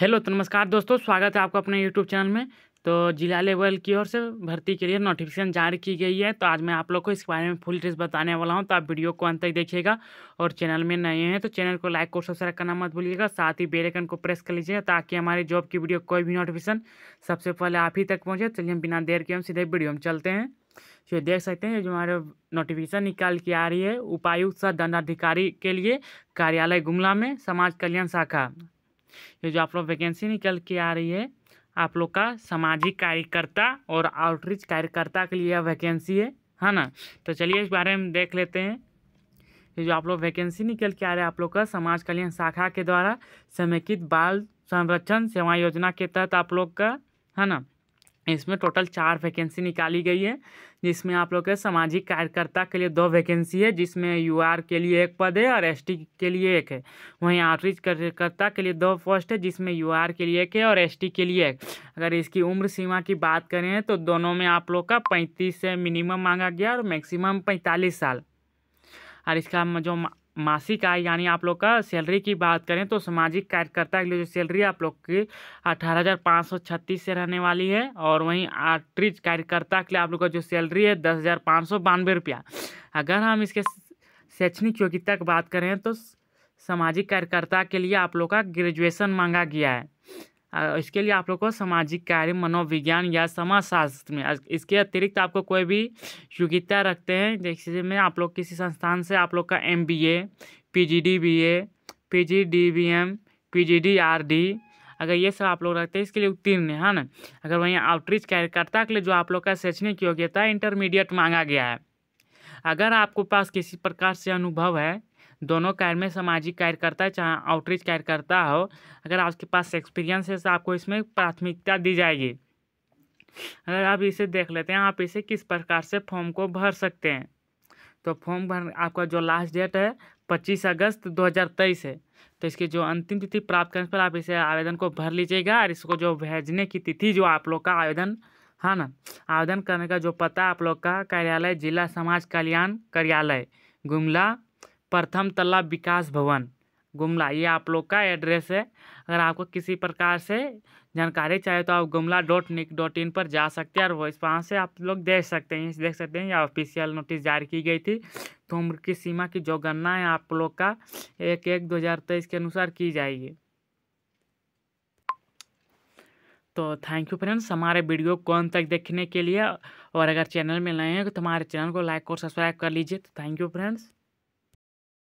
hello तो नमस्कार दोस्तों स्वागत है आपको अपने यूट्यूब चैनल में तो जिला लेवल की ओर से भर्ती के लिए नोटिफिकेशन जारी की गई है तो आज मैं आप लोग को इसके बारे में फुल डिटेल्स बताने वाला हूं तो आप वीडियो को अंत तक देखिएगा और चैनल में नए हैं तो चैनल को लाइक और सब्सक्राइब करना मत भूलिएगा साथ ही बेलेकन को प्रेस कर लीजिएगा ताकि हमारी जॉब की वीडियो कोई भी नोटिफिकेशन सबसे पहले आप ही तक पहुँचे तो चलिए हम बिना देर के हम सीधे वीडियो में चलते हैं ये तो देख सकते हैं जो हमारे नोटिफिकेशन निकाल के आ रही है उपायुक्त सह दंडाधिकारी के लिए कार्यालय गुमला में समाज कल्याण शाखा ये जो आप लोग वैकेंसी निकल के आ रही है आप लोग का सामाजिक कार्यकर्ता और आउटरीच कार्यकर्ता के लिए यह वैकेंसी है है ना तो चलिए इस बारे में देख लेते हैं ये जो आप लोग वैकेंसी निकल के आ रहे है आप लोग का समाज कल्याण शाखा के द्वारा समेकित बाल संरक्षण सेवा योजना के तहत आप लोग का है ना इसमें टोटल चार वैकेंसी निकाली गई है जिसमें आप लोग के सामाजिक कार्यकर्ता के लिए दो वैकेंसी है जिसमें यूआर के लिए एक पद है और एसटी के लिए एक है वहीं आउटरीच कार्यकर्ता के लिए दो पोस्ट है जिसमें यूआर के लिए एक है और एसटी के लिए एक अगर इसकी उम्र सीमा की बात करें तो दोनों में आप लोग का पैंतीस से मिनिमम मांगा गया और मैक्सिमम पैंतालीस साल और इसका जो मासिक आय यानी आप लोग का सैलरी की बात करें तो सामाजिक कार्यकर्ता के लिए जो सैलरी आप लोग की अठारह हज़ार पाँच सौ छत्तीस से रहने वाली है और वहीं आर्ट्रिज कार्यकर्ता के लिए आप लोग का जो सैलरी है दस हज़ार पाँच सौ बानवे रुपया अगर हम इसके शैक्षणिक योग्यता की बात करें तो सामाजिक कार्यकर्ता के लिए आप लोग का ग्रेजुएसन मांगा गया है इसके लिए आप लोग को सामाजिक कार्य मनोविज्ञान या समाजशास्त्र में इसके अतिरिक्त आपको कोई भी योग्यता रखते हैं जैसे में आप लोग किसी संस्थान से आप लोग का M B A P G D B A P G D B M P G D R D अगर ये सब आप लोग रखते हैं इसके लिए उत्तीर्ण है ना अगर वहीं आउटरीच कार्यकर्ता के लिए जो आप लोग का शैक्षणिक योग्यता इंटरमीडिएट मांगा गया है अगर आपको पास किसी प्रकार से अनुभव है दोनों कार्य में सामाजिक कार्यकर्ता चाहे आउटरीच कार्यकर्ता हो अगर आपके पास एक्सपीरियंस है तो आपको इसमें प्राथमिकता दी जाएगी अगर आप इसे देख लेते हैं आप इसे किस प्रकार से फॉर्म को भर सकते हैं तो फॉर्म भर आपका जो लास्ट डेट है पच्चीस अगस्त तेईस है तो इसकी जो अंतिम तिथि प्राप्त करने पर आप इसे आवेदन को भर लीजिएगा और इसको जो भेजने की तिथि जो आप लोग का आवेदन हाँ ना आवेदन करने का जो पता आप लोग का कार्यालय जिला समाज कल्याण कार्यालय गुमला प्रथम तला विकास भवन गुमला ये आप लोग का एड्रेस है अगर आपको किसी प्रकार से जानकारी चाहिए तो आप Gumla dot nic dot in पर जा सकते हैं और वॉइस वहाँ से आप लोग देख सकते हैं देख सकते हैं या ऑफिशियल नोटिस जारी की गई थी तो उम्र की सीमा की जो गणना है आप लोग का एक एक दो हज़ार तेईस के अनुसार की जाएगी तो थैंक यू फ्रेंड्स हमारे वीडियो को अंत तक देखने के लिए और अगर चैनल में नए हैं तो हमारे चैनल को लाइक और सब्सक्राइब कर लीजिए तो थैंक यू फ्रेंड्स